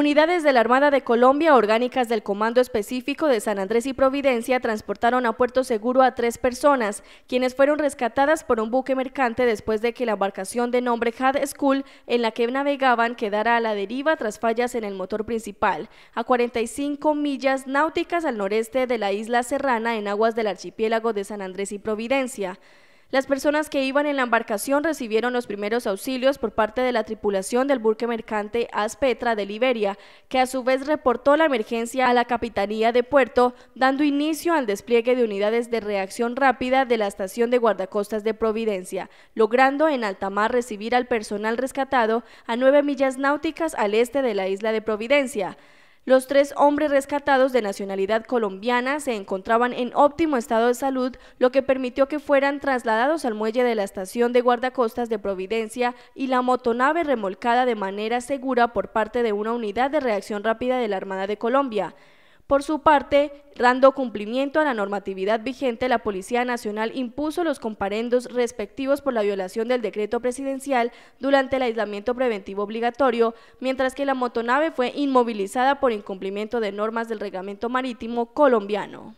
Unidades de la Armada de Colombia, orgánicas del Comando Específico de San Andrés y Providencia, transportaron a Puerto Seguro a tres personas, quienes fueron rescatadas por un buque mercante después de que la embarcación de nombre Had School, en la que navegaban, quedara a la deriva tras fallas en el motor principal, a 45 millas náuticas al noreste de la isla Serrana, en aguas del archipiélago de San Andrés y Providencia. Las personas que iban en la embarcación recibieron los primeros auxilios por parte de la tripulación del buque mercante Aspetra de Liberia, que a su vez reportó la emergencia a la Capitanía de Puerto, dando inicio al despliegue de unidades de reacción rápida de la estación de guardacostas de Providencia, logrando en alta mar recibir al personal rescatado a nueve millas náuticas al este de la isla de Providencia. Los tres hombres rescatados de nacionalidad colombiana se encontraban en óptimo estado de salud, lo que permitió que fueran trasladados al muelle de la estación de guardacostas de Providencia y la motonave remolcada de manera segura por parte de una unidad de reacción rápida de la Armada de Colombia. Por su parte, dando cumplimiento a la normatividad vigente, la Policía Nacional impuso los comparendos respectivos por la violación del decreto presidencial durante el aislamiento preventivo obligatorio, mientras que la motonave fue inmovilizada por incumplimiento de normas del reglamento marítimo colombiano.